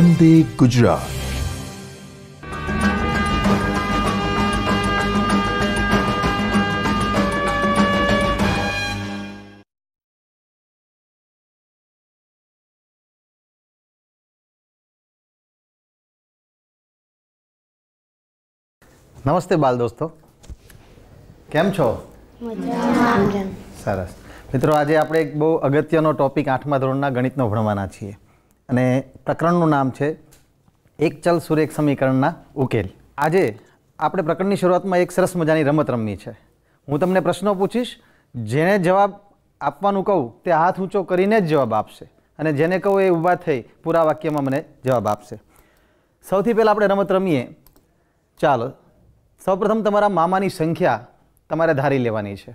વંદે ગુજરાત નમસ્તે બાલ દોસ્તો કેમ છો સરસ મિત્રો આજે આપણે એક બહુ અગત્યનો ટોપિક આઠમા ધોરણના ગણિતનો ભણવાના છીએ અને પ્રકરણનું નામ છે એક ચલ સુરેખ સમીકરણના ઉકેલ આજે આપણે પ્રકરણની શરૂઆતમાં એક સરસ મજાની રમત રમવી છે હું તમને પ્રશ્નો પૂછીશ જેને જવાબ આપવાનું કહું તે હાથ ઊંચો કરીને જ જવાબ આપશે અને જેને કહું એ ઊભા થઈ પૂરા વાક્યમાં મને જવાબ આપશે સૌથી પહેલાં આપણે રમત રમીએ ચાલો સૌપ્રથમ તમારા મામાની સંખ્યા તમારે ધારી લેવાની છે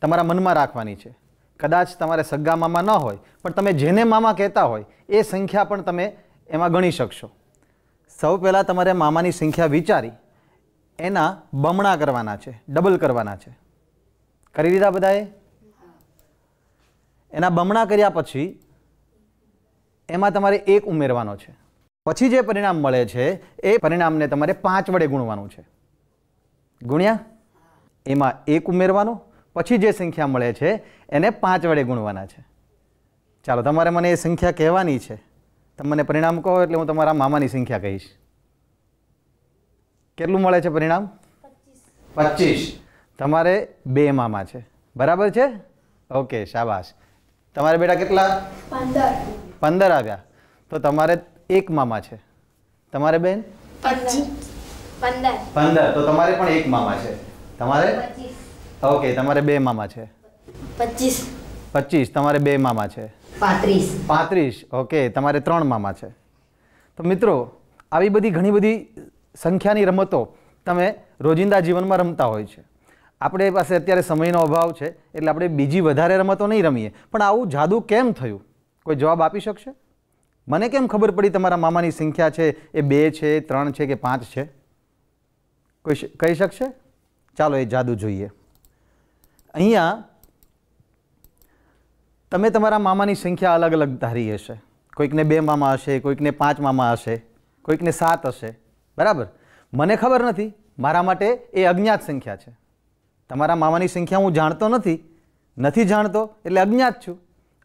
તમારા મનમાં રાખવાની છે કદાચ તમારે સગા મામા ન હોય પણ તમે જેને મામા કહેતા હોય એ સંખ્યા પણ તમે એમાં ગણી શકશો સૌ પહેલાં તમારે મામાની સંખ્યા વિચારી એના બમણા કરવાના છે ડબલ કરવાના છે કરી દીધા બધાએ એના બમણા કર્યા પછી એમાં તમારે એક ઉમેરવાનો છે પછી જે પરિણામ મળે છે એ પરિણામને તમારે પાંચ વડે ગુણવાનું છે ગુણ્યા એમાં એક ઉમેરવાનો પછી જે સંખ્યા મળે છે એને પાંચ વડે ગુણવાના છે ચાલો તમારે મને એ સંખ્યા કહેવાની છે તમે મને પરિણામ કહો એટલે હું તમારા મામાની સંખ્યા કહીશ કેટલું મળે છે પરિણામ પચીસ તમારે બે મામા છે બરાબર છે ઓકે શાબાશ તમારે બેટા કેટલા પંદર આવ્યા તો તમારે એક મામા છે તમારે બેન પંદર તો તમારે પણ એક મામા છે તમારે ઓકે તમારે બે મામા છે પચીસ પચીસ તમારે બે મામા છે પાંત્રીસ પાંત્રીસ ઓકે તમારે ત્રણ મામા છે તો મિત્રો આવી બધી ઘણી બધી સંખ્યાની રમતો તમે રોજિંદા જીવનમાં રમતા હોય છે આપણે પાસે અત્યારે સમયનો અભાવ છે એટલે આપણે બીજી વધારે રમતો નહીં રમીએ પણ આવું જાદુ કેમ થયું કોઈ જવાબ આપી શકશે મને કેમ ખબર પડી તમારા મામાની સંખ્યા છે એ બે છે ત્રણ છે કે પાંચ છે કોઈ કહી શકશે ચાલો એ જાદુ જોઈએ અહીંયા તમે તમારા મામાની સંખ્યા અલગ અલગ ધારી હશે કોઈકને બે મામા હશે કોઈકને પાંચ મામા હશે કોઈકને સાત હશે બરાબર મને ખબર નથી મારા માટે એ અજ્ઞાત સંખ્યા છે તમારા મામાની સંખ્યા હું જાણતો નથી નથી જાણતો એટલે અજ્ઞાત છું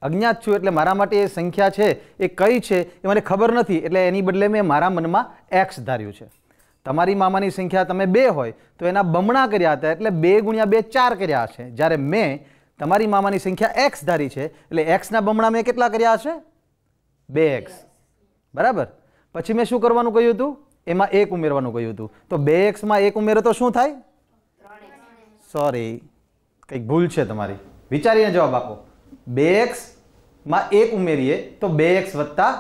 અજ્ઞાત છું એટલે મારા માટે એ સંખ્યા છે એ કઈ છે એ મને ખબર નથી એટલે એની બદલે મેં મારા મનમાં એક્સ ધાર્યું છે તમારી મામાની સંખ્યા તમે બે હોય તો એના બમણા કર્યા હતા એટલે બે ગુણ્યા બે ચાર કર્યા હશે જ્યારે મેં તમારી મામાની સંખ્યા એક્સ ધારી છે એટલે એક્સના બમણા મેં કેટલા કર્યા હશે બે એક્સ બરાબર પછી મેં શું કરવાનું કહ્યું હતું એમાં એક ઉમેરવાનું કહ્યું હતું તો બે એક્સમાં એક ઉમેરો તો શું થાય સોરી કંઈક ભૂલ છે તમારી વિચારીને જવાબ આપો બે એક્સમાં એક ઉમેરીએ તો બે એક્સ વત્તા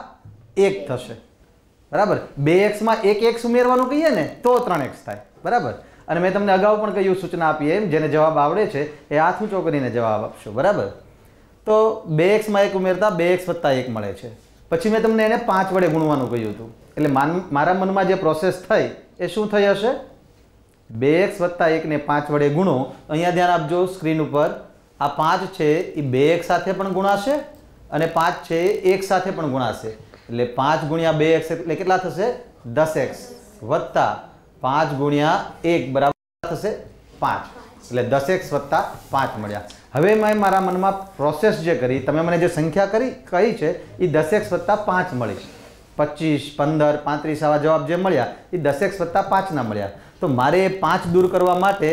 એક થશે બરાબર બે એક્સમાં એક એક્સ ઉમેરવાનું કહીએ ને તો ત્રણ એક્સ થાય બરાબર અને મેં તમને અગાઉ પણ કહ્યું સૂચના આપી એમ જેને જવાબ આવડે છે એ હાથ ઊંચો કરીને જવાબ આપશો બરાબર તો બે એક્સમાં એક ઉમેરતા બે એક્સ વત્તા એક મળે છે પછી મેં તમને એને પાંચ વડે ગુણવાનું કહ્યું હતું એટલે મારા મનમાં જે પ્રોસેસ થઈ એ શું થઈ હશે બે એક્સ વત્તા એકને પાંચ વડે ગુણો અહીંયા ધ્યાન આપજો સ્ક્રીન ઉપર આ પાંચ છે એ બે એક સાથે પણ ગુણાશે અને પાંચ છે એ એક સાથે પણ ગુણાશે એટલે પાંચ ગુણ્યા બે એક્સ એટલે કેટલા થશે દસ એક્સ વત્તા પાંચ ગુણ્યા એક બરાબર થશે પાંચ એટલે દસ એક્સ વત્તા પાંચ મળ્યા હવે મેં મારા મનમાં પ્રોસેસ જે કરી તમે મને જે સંખ્યા કરી કહી છે એ દસ એક્સ વત્તા પાંચ મળી છે પચીસ પંદર પાંત્રીસ આવા જવાબ જે મળ્યા એ દસેક વત્તા પાંચના મળ્યા તો મારે એ પાંચ દૂર કરવા માટે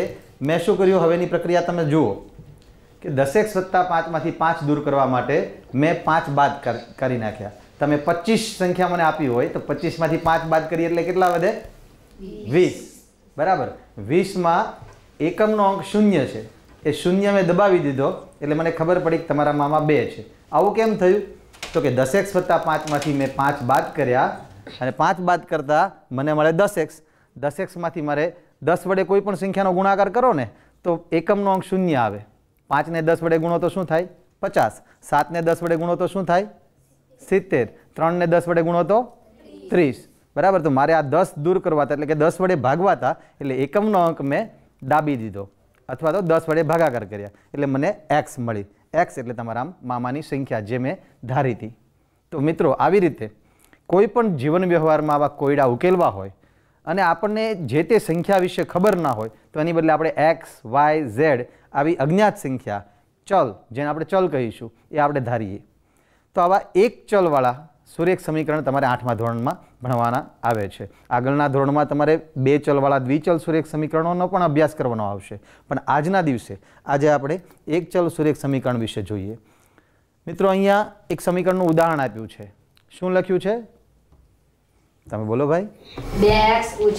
મેં શું કર્યું હવેની પ્રક્રિયા તમે જુઓ કે દસેક વત્તા પાંચમાંથી પાંચ દૂર કરવા માટે મેં પાંચ બાદ કરી નાખ્યા તમે પચીસ સંખ્યા મને આપી હોય તો પચીસમાંથી પાંચ બાદ કરીએ એટલે કેટલા વધે વીસ બરાબર વીસમાં એકમનો અંક શૂન્ય છે એ શૂન્ય મેં દબાવી દીધો એટલે મને ખબર પડી કે તમારા મામા બે છે આવું કેમ થયું તો કે દસ એક્સ વત્તા પાંચમાંથી મેં પાંચ બાદ કર્યા અને પાંચ બાદ કરતાં મને મળે દસ એક્સ દસ એક્સમાંથી મારે દસ વડે કોઈ પણ સંખ્યાનો ગુણાકાર કરો ને તો એકમનો અંક શૂન્ય આવે પાંચને દસ વડે ગુણો તો શું થાય પચાસ સાતને દસ વડે ગુણો તો શું થાય સિત્તેર ત્રણને દસ વડે ગુણો તો ત્રીસ બરાબર તો મારે આ દસ દૂર કરવા હતા એટલે કે દસ વડે ભાગવા હતા એટલે એકમનો અંક મેં ડાબી દીધો અથવા તો દસ વડે ભાગાકાર કર્યા એટલે મને એક્સ મળી એક્સ એટલે તમારા મામાની સંખ્યા જે મેં ધારી હતી તો મિત્રો આવી રીતે કોઈપણ જીવન વ્યવહારમાં આવા કોયડા ઉકેલવા હોય અને આપણને જે તે સંખ્યા વિશે ખબર ના હોય તો એની બદલે આપણે એક્સ વાય ઝેડ આવી અજ્ઞાત સંખ્યા ચલ જેને આપણે ચલ કહીશું એ આપણે ધારીએ તો આવા એક ચલવાળા સુરેખ સમીકરણ તમારે આઠમા ધોરણમાં ભણવાના આવે છે આગળના ધોરણમાં તમારે બે ચલવાળા દ્વિચલ સુરેખ સમીકરણોનો પણ અભ્યાસ કરવાનો આવશે પણ આજના દિવસે આજે આપણે એક ચલ સુરેખ સમીકરણ વિશે જોઈએ મિત્રો અહીંયા એક સમીકરણનું ઉદાહરણ આપ્યું છે શું લખ્યું છે તમે બોલો ભાઈ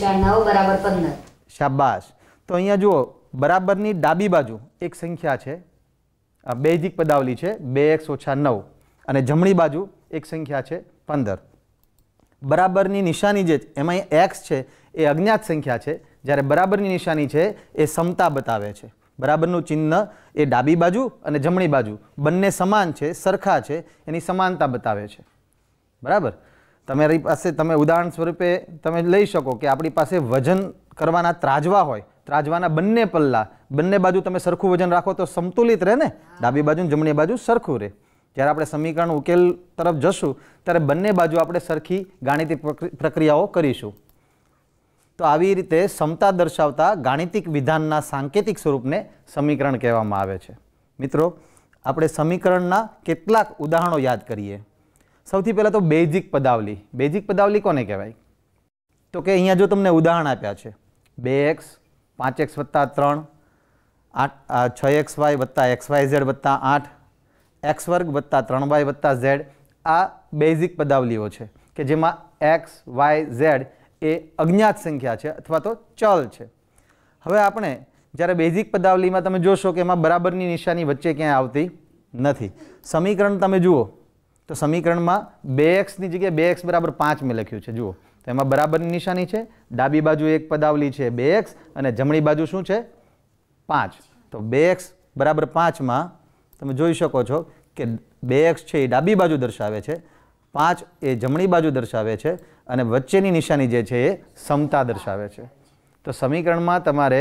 શાબાશ તો અહીંયા જુઓ બરાબરની ડાબી બાજુ એક સંખ્યા છે બેઝિક પદાવલી છે બે એક્સ ઓછા નવ અને જમણી બાજુ એક સંખ્યા છે પંદર બરાબરની નિશાની જે એમાં એક્સ છે એ અજ્ઞાત સંખ્યા છે જ્યારે બરાબરની નિશાની છે એ સમતા બતાવે છે બરાબરનું ચિહ્ન એ ડાબી બાજુ અને જમણી બાજુ બંને સમાન છે સરખા છે એની સમાનતા બતાવે છે બરાબર તમારી પાસે તમે ઉદાહરણ સ્વરૂપે તમે લઈ શકો કે આપણી પાસે વજન કરવાના ત્રાજવા હોય ત્રાજવાના બંને પલ્લા બંને બાજુ તમે સરખું વજન રાખો તો સંતુલિત રહે ને ડાબી બાજુ જમણી બાજુ સરખું રહે જ્યારે આપણે સમીકરણ ઉકેલ તરફ જશું ત્યારે બંને બાજુ આપણે સરખી ગાણિતિક પ્રક્રિયાઓ કરીશું તો આવી રીતે ક્ષમતા દર્શાવતા ગાણિતિક વિધાનના સાંકેતિક સ્વરૂપને સમીકરણ કહેવામાં આવે છે મિત્રો આપણે સમીકરણના કેટલાક ઉદાહરણો યાદ કરીએ સૌથી પહેલાં તો બેઝિક પદાવલી બેઝિક પદાવલી કોને કહેવાય તો કે અહીંયા જો તમને ઉદાહરણ આપ્યા છે બે એક્સ પાંચ એક્સ વત્તા ત્રણ આઠ છ એક્સ વાય વત્તા એક્સ વાય ઝેડ વત્તા આઠ એક્સ વર્ગ વત્તા ત્રણ વાય વત્તા ઝેડ આ બેઝિક પદાવલીઓ છે કે જેમાં એક્સ વાય ઝેડ એ અજ્ઞાત સંખ્યા છે અથવા તો ચલ છે હવે આપણે જ્યારે બેઝિક પદાવલીમાં તમે જોશો કે એમાં બરાબરની નિશાની વચ્ચે ક્યાંય આવતી નથી સમીકરણ તમે જુઓ તો સમીકરણમાં બે એક્સની જગ્યાએ બે એક્સ બરાબર પાંચ મેં લખ્યું છે જુઓ તો એમાં બરાબરની નિશાની છે ડાબી બાજુ એક પદાવલી છે બે એક્સ અને જમણી બાજુ શું છે પાંચ તો બે એક્સ બરાબર પાંચમાં તમે જોઈ શકો છો કે બે એક્સ છે એ ડાબી બાજુ દર્શાવે છે પાંચ એ જમણી બાજુ દર્શાવે છે અને વચ્ચેની નિશાની જે છે એ સમતા દર્શાવે છે તો સમીકરણમાં તમારે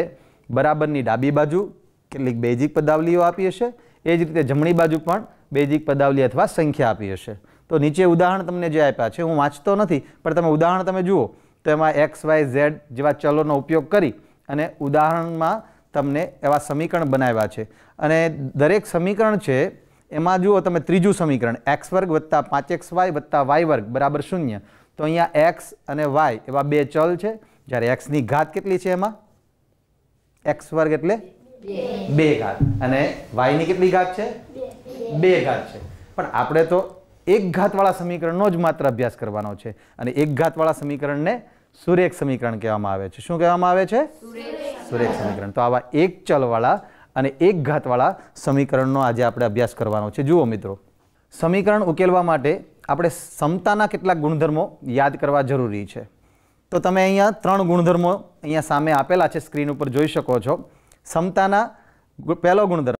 બરાબરની ડાબી બાજુ કેટલીક બેઝિક પદાવલીઓ આપી હશે એ જ રીતે જમણી બાજુ પણ બેઝિક પદાવલી અથવા સંખ્યા આપી હશે તો નીચે ઉદાહરણ તમને જે આપ્યા છે હું વાંચતો નથી પણ તમે ઉદાહરણ તમે જુઓ તો એમાં એક્સ વાય ઝેડ જેવા ચલોનો ઉપયોગ કરી અને ઉદાહરણમાં તમને એવા સમીકરણ બનાવ્યા છે અને દરેક સમીકરણ છે એમાં જુઓ તમે ત્રીજું સમીકરણ એક્સ વર્ગ વત્તા પાંચ એક્સ વાય વત્તા વાય વર્ગ બરાબર શૂન્ય તો અહીંયા એક્સ અને વાય એવા બે ચલ છે જ્યારે એક્સની ઘાત કેટલી છે એમાં એક્સ વર્ગ એટલે બે ઘાત અને વાયની કેટલી ઘાત છે બે ઘાત છે પણ આપણે તો એક ઘાતવાળા સમીકરણનો જ માત્ર અભ્યાસ કરવાનો છે અને એક ઘાતવાળા સમીકરણને સુરેખ સમીકરણ કહેવામાં આવે છે શું કહેવામાં આવે છે દરેક સમીકરણ તો આવા એક ચલવાળા અને એક ઘાતવાળા સમીકરણનો આજે આપણે અભ્યાસ કરવાનો છે જુઓ મિત્રો સમીકરણ ઉકેલવા માટે આપણે સમતાના કેટલાક ગુણધર્મો યાદ કરવા જરૂરી છે તો તમે અહીંયા ત્રણ ગુણધર્મો અહીંયા સામે આપેલા છે સ્ક્રીન ઉપર જોઈ શકો છો સમતાના પહેલો ગુણધર્મ